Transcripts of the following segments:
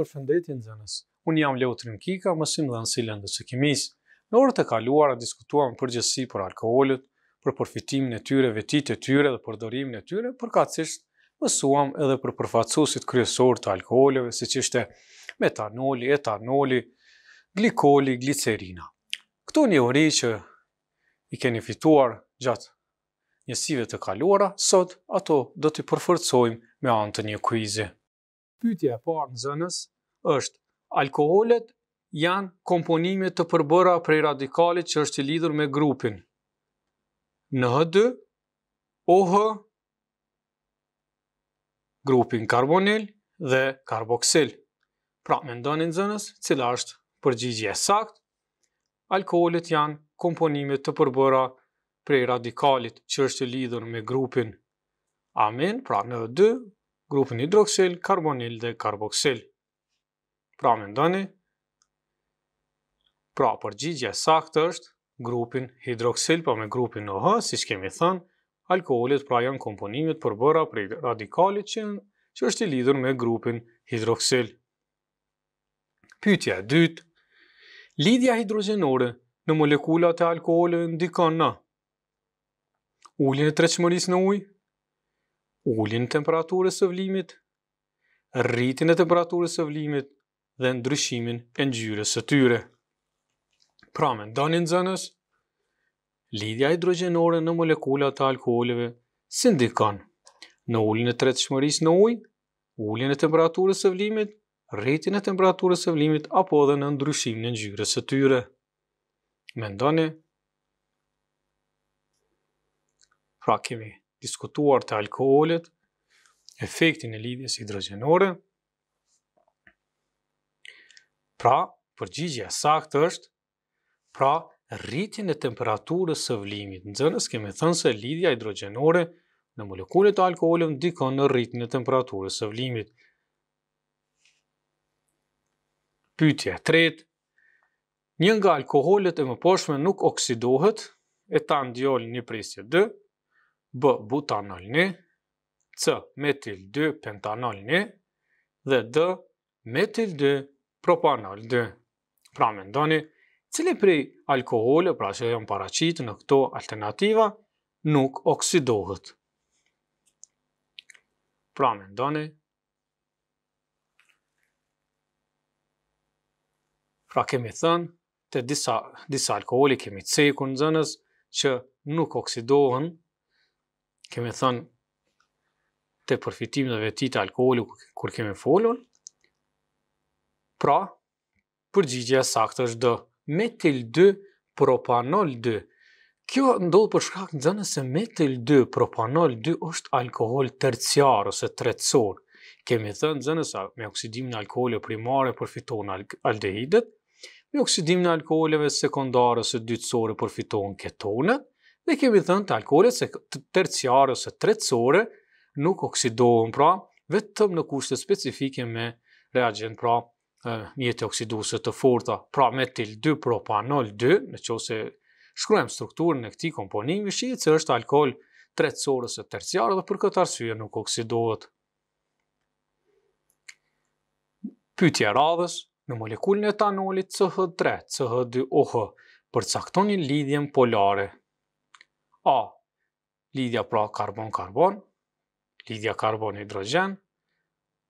për shëndetin e xhenës. Un jam Leutrin Kika, mësim dhe dhan si lëndës së kimis. Në orët e kaluara diskutuam për gjësi për alkoholit, për përfitimin e tyre vetit e tyre dhe përdorimin e tyre, por kaqësisht mësuam edhe për përfaqësuesit kryesor të alkoolëve, siç ishte metanoli, etanoli, glikoli, glicerina. Kto një ori që i keni fituar gjatë njësive të kaluara, sot ato do të përfërcojmë me antë një kuizi pytje e parë në zënës është alkoholet janë komponime të përbëra prej radikalit që është i lidur me grupin. Në H2, OH, grupin karbonil dhe karboksil. Pra, me ndonë në zënës, cila është përgjigje sakt, alkoholet janë komponime të përbëra prej radikalit që është i lidur me grupin. Amin, pra në dy, grupën hidroksil, karbonil dhe karboksil. Pra me ndoni, pra përgjigja sakt është grupin hidroksil, pa po me grupin OH, si që kemi thënë, alkoholit pra janë komponimit përbëra prej radikalit që, që është i lidhur me grupin hidroksil. Pytja dytë, lidja hidrogenore në molekulat e alkoholit ndikon në ullin e treqëmëris në ujë, ullin temperaturës së vlimit, rritin e temperaturës së vlimit dhe ndryshimin e njyre së tyre. Pra me ndonin zënës, lidhja hidrogenore në molekulat të alkoholive si ndikon në ullin e tretë shmëris në ujë, ullin e temperaturës së vlimit, rritin e temperaturës së vlimit apo dhe në ndryshimin në njyre së tyre. Me ndoni, pra kemi diskutuar të alkoholit, efektin e lidhjes hidrogenore. Pra, përgjigja sakt është, pra, rritjen e temperaturës së vlimit. Në zënës keme thënë se lidhja hidrogenore në molekullet të alkoholit ndikon në rritjen e temperaturës së vlimit. Pytja tret, një nga alkoholit e më poshme nuk oksidohet, etandiol një prisje dë, B. Butanol 1, C. Metil 2, Pentanol 1, dhe D. Metil 2, Propanol 2. Pra me ndoni, cili prej alkoholë, pra që janë paracitë në këto alternativa, nuk oksidohet. Pra me ndoni, pra kemi thënë, të disa, disa alkoholi kemi cekur në zënës që nuk oksidohen, kemi thënë të përfitim dhe vetit alkoholu kur kemi folun, pra, përgjigja sakt është dë, metil 2 propanol 2. Kjo ndodhë për shkak në zënë se metil 2 propanol 2 është alkohol tërciar ose tretësor. Kemi thënë zënë se me oksidim në alkoholu primare përfiton aldehidet, me oksidim në alkoholeve sekundare ose dytësore përfiton ketonet, dhe kemi thënë të alkoholet se terciare ose tretësore nuk oksidohen, pra, vetëm në kushtet specifike me reagent, pra, mjetë oksiduse të forta, pra, metil 2 propanol 2, në që ose shkruem strukturën e këti komponimi, shi që është alkohol tretësore ose terciare dhe për këtë arsye nuk oksidohet. Pytje radhës, në molekulën e etanolit CH3, CH2OH, përcaktonin lidhjen polare. A, lidhja pra karbon-karbon, lidhja karbon-hidrogen,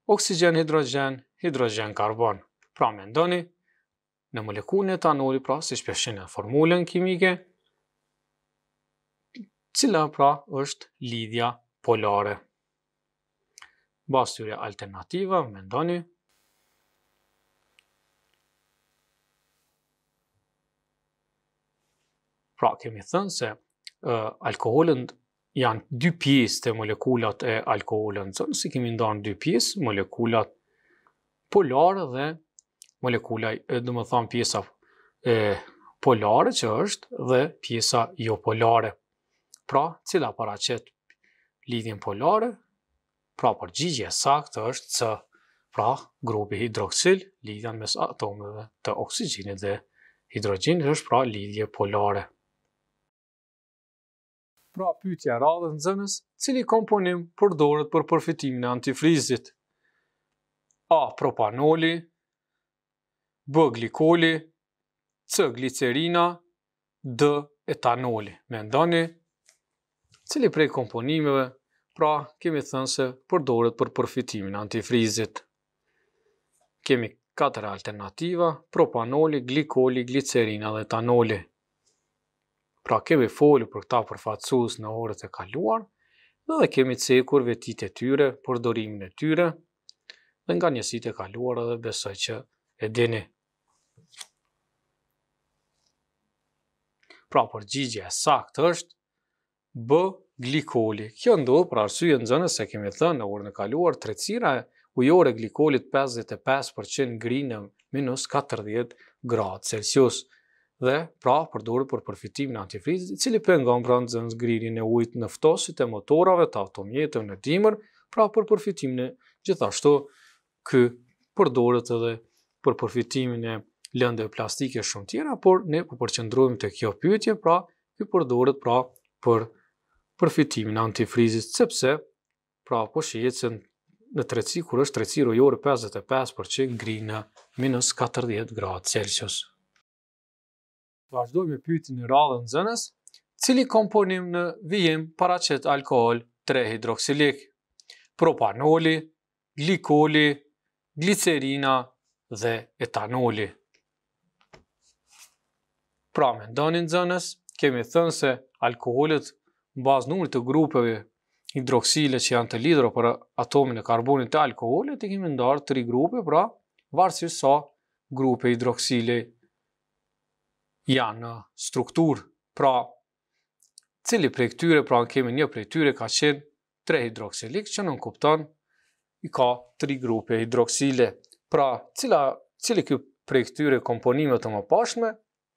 oksigen-hidrogen, hidrogen-karbon. Pra me ndoni, në molekulën e etanoli, pra, si shpeshin e formulën kimike, cila pra është lidhja polare. Basë alternativa, me ndoni, pra kemi thënë se alkoholën janë dy pjesë të molekulat e alkoholën. Zonë si kemi ndonë dy pjesë, molekulat polare dhe molekulaj, dhe më thamë pjesa e, polare që është dhe pjesa jo polare. Pra, cila para qëtë lidhjen polare, pra përgjigje saktë është që pra grupi hidroksil lidhjen mes atomeve të oksigjinit dhe hidrogjinit është pra lidhje polare pra pytja radhës në zënës, cili komponim përdoret për përfitimin e antifrizit. A. Propanoli B. Glikoli C. Glicerina D. Etanoli Me ndoni, cili prej komponimeve, pra kemi thënë se përdoret për përfitimin e antifrizit. Kemi 4 alternativa, propanoli, glikoli, glicerina dhe etanoli. Pra kemi folu për këta përfatësus në orët e kaluar, dhe kemi cekur vetit e tyre, dorimin e tyre, dhe nga njësit e kaluar dhe besoj që e dini. Pra përgjigje e sakt është, bë glikoli. Kjo ndodhë për arsye në zënës e kemi thënë në orë në kaluar, trecira ujore glikolit 55% grinëm në minus 40 gradë Celsius dhe pra përdurë për përfitimin antifrizit, i cili për nga në brandë e ujtë nëftosit e motorave të automjetëve në dimër, pra për përfitimin e gjithashtu kë përdurët edhe për përfitimin e lënde plastike shumë tjera, por ne po për të kjo pyetje, pra kë përdurët pra për përfitimin antifrizit, sepse pra po shqijet se në treci, kur është treci rojore 55% grina minus 40 gradë Celsiusë vazhdoj me pyetjen e radhën zënës, cili komponim në vijim paraqet alkool 3 hidroksilik, propanoli, glikoli, glicerina dhe etanoli. Pra me ndonin zënës, kemi thënë se alkoholit në bazë nëmër të grupeve hidroksile që janë të lidro për atomin e karbonit të alkoholit, i kemi ndarë tri grupe, pra varsir sa grupe hidroksile janë në struktur, pra cili prej këtyre, pra kemi një prej këtyre ka qenë tre hidroksilik që nënkupton i ka tri grupe hidroksile. Pra cila, cili kjo prej këtyre komponime të më pashme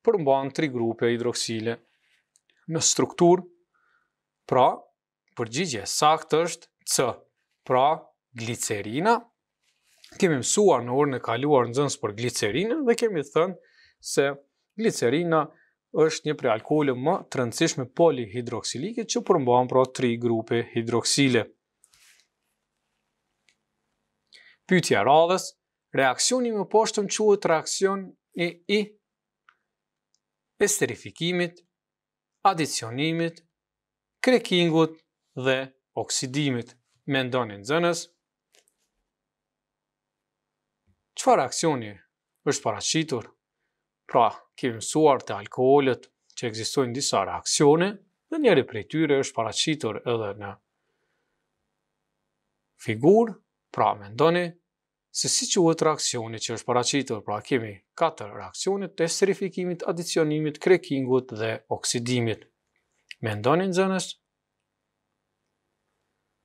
përmban tri grupe hidroksile në struktur, pra përgjigje sakt është C, pra glicerina, kemi mësuar në orën e kaluar në për glicerinë dhe kemi thënë se glicerina është një prealkole më të rëndësishme polihidroksilike që përmban pra tri grupe hidroksile. Pytja radhës, reaksioni më poshtëm quhet reaksion i i esterifikimit, adicionimit, krekingut dhe oksidimit. Me ndonjë nxënës, çfarë reaksioni është paraqitur? Pra, kemi mësuar të alkoholët që egzistojnë disa reakcione, dhe njëri prej tyre është paracitur edhe në figur, pra me ndoni, se si që uhet reakcioni që është paracitur, pra kemi 4 reakcionit, të esterifikimit, adicionimit, krekingut dhe oksidimit. Me ndoni në zënës,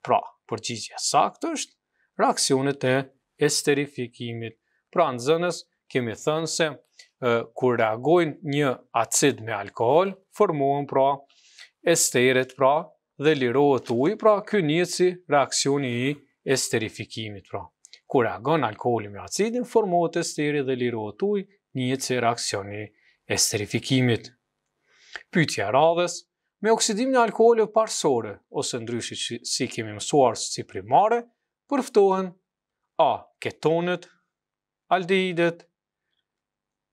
pra përgjigje sakt është reakcionit e esterifikimit. Pra në zënës, kemi thënë se kur reagojnë një acid me alkohol, formohen pra esteret pra dhe lirohet uj, pra kjo një si reakcioni i esterifikimit pra. Kur reagon alkoholi me acidin, formohet esteri dhe lirohet uj, një si reakcioni esterifikimit. Pytja radhës, me oksidim në alkoholi parsore, ose ndryshë si kemi mësuar si primare, përftohen a ketonet, aldehidet,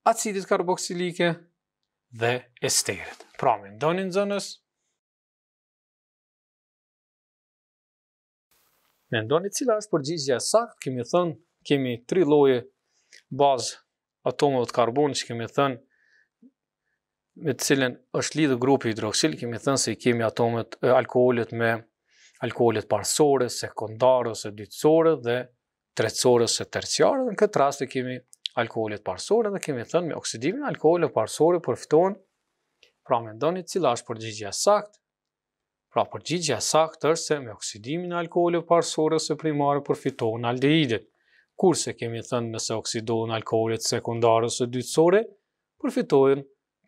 acidit karboksilike dhe esterit. Pra, me ndonin zënës, me ndonin cila është përgjizja sakt, kemi thënë, kemi tri loje bazë atomëve të karbonë, që kemi thënë, me të cilën është lidhë grupi hidroksil, kemi thënë se kemi atomet e, alkoholit me alkoholit parsore, sekundare ose dytësore dhe trecore ose terciare, në këtë rast e kemi alkoholit parsorë dhe kemi thënë me oksidimin alkoholit parsorë përfton, pra me ndoni cila është përgjigja sakt, pra përgjigja sakt është se me oksidimin alkoholit parsore se primare përfiton aldehidit, kurse kemi thënë nëse oksidohen alkoholit sekundare së dytësore, përfitojnë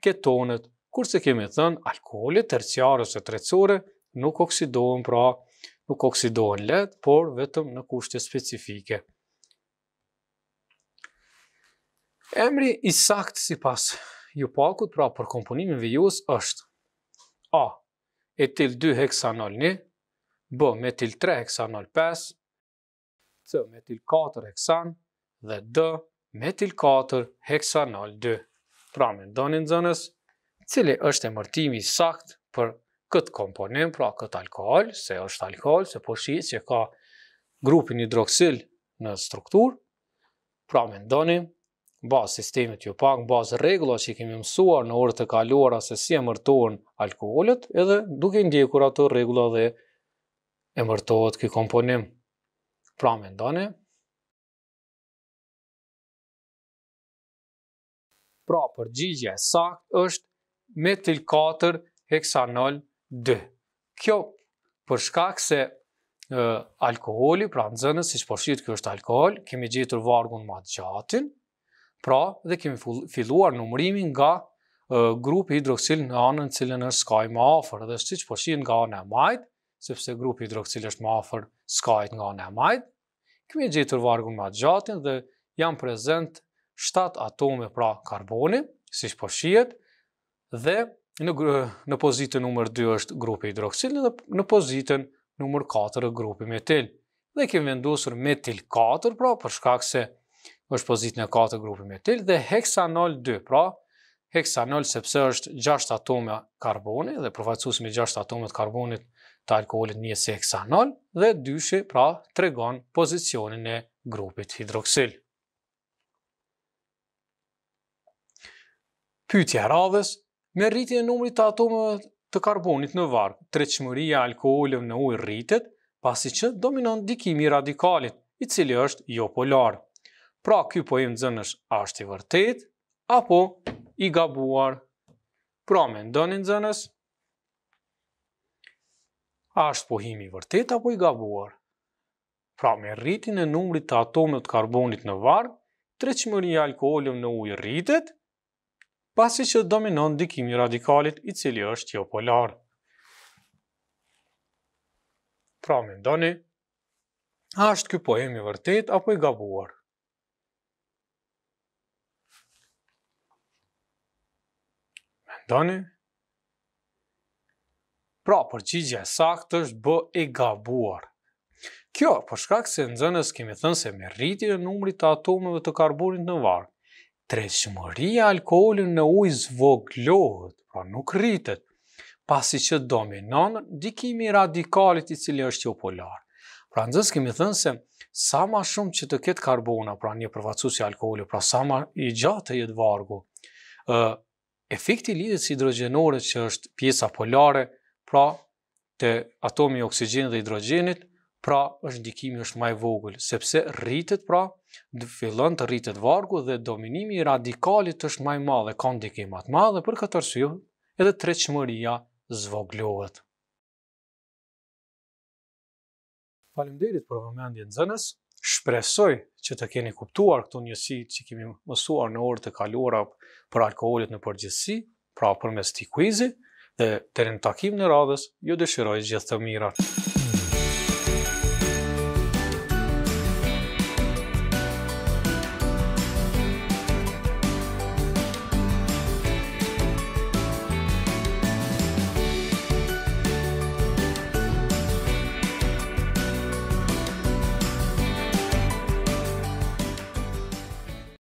ketonet, kurse kemi thënë alkoholit terciare së trecore nuk oksidohen pra nuk oksidohen let, por vetëm në kushte specifike. Emri i sakt si pas ju pakut, pra për komponimin vijus është A. Etil 2 heksanol 1, B. Metil 3 heksanol 5, C. Metil 4 heksan, dhe D. Metil 4 heksanol 2. Pra me ndonin zënës, cili është e mërtimi i sakt për këtë komponim, pra këtë alkohol, se është alkohol, se po shi që ka grupin hidroksil në strukturë, Pra me ndonin, bazë sistemit ju pak, në bazë regla që i kemi mësuar në orët e kaluara se si e mërtohen alkoholet, edhe duke ndjekur ato regla dhe e mërtohet këj komponim. Pra me ndane. Pra përgjigja e sakt është metil 4 heksanol 2. Kjo përshkak se alkoholi, pra në zënës, si që përshqyt kjo është alkohol, kemi gjithur vargun ma gjatin, Pra, dhe kemi filluar numërimin nga grupi hidroksil në anën cilën është skaj më afer, dhe si që përshin po nga anë e majtë, sepse grupi hidroksil është më afer skajt nga anë e majtë, kemi gjetur vargun ma gjatin dhe jam prezent 7 atome pra karboni, si që përshjet, po dhe në, në pozitën nëmër 2 është grupi hidroksil dhe në pozitën nëmër 4 grupi metil. Dhe kemi vendosur metil 4, pra përshkak se është pozitë në 4 grupi metil, dhe hexanol 2, pra, hexanol sepse është 6 atome karboni, dhe përfaqësus me 6 atome të karbonit të alkoholit një se hexanol, dhe dyshi, pra, tregon pozicionin e grupit hidroksil. Pytja radhës, me rritin e numri të atome të karbonit në varë, treqëmëria alkoholim në ujë rritet, pasi që dominon dikimi radikalit, i cili është jo polarë. Pra, ky poem nxënës është i vërtet apo i gabuar? Pra, mendoni nxënës a është pohimi vërtet apo i gabuar? Pra, me rritin e numrit të atomet të karbonit në varë, tre e alkoholim në ujë rritet, pasi që dominon dikimi radikalit i cili është jo polar. Pra, me ndoni, a është kjo i vërtet apo i gabuar? doni? Pra, përgjigja e sakt është bë e gabuar. Kjo, përshkak se në zënës kemi thënë se me rriti e numrit të atomeve të karbonit në varë, treqëmëria alkoholin në ujë zvoglohet, pra nuk rritet, pasi që dominon dikimi radikalit i cili është jo polar. Pra në zënës kemi thënë se sa ma shumë që të ketë karbona, pra një përvacu si alkoholi, pra sa ma i gjatë e jetë vargu, Efekti lidhës hidrogjenore që është pjesa polare, pra të atomi i oksigjenit dhe hidrogjenit, pra është ndikimi është më i vogël, sepse rritet pra, fillon të rritet vargu dhe dominimi i radikalit është më i madh, ka ndikim më të për këtë arsye, edhe treqëmëria zvoglohet. Faleminderit për vëmendjen në zënës. Shpresoj që të keni kuptuar këto njësi që kemi mësuar në orët e kaluara për alkoholit në përgjithsi, pra për mes t'i dhe të rinë takim në radhës, ju dëshiroj gjithë të mirat.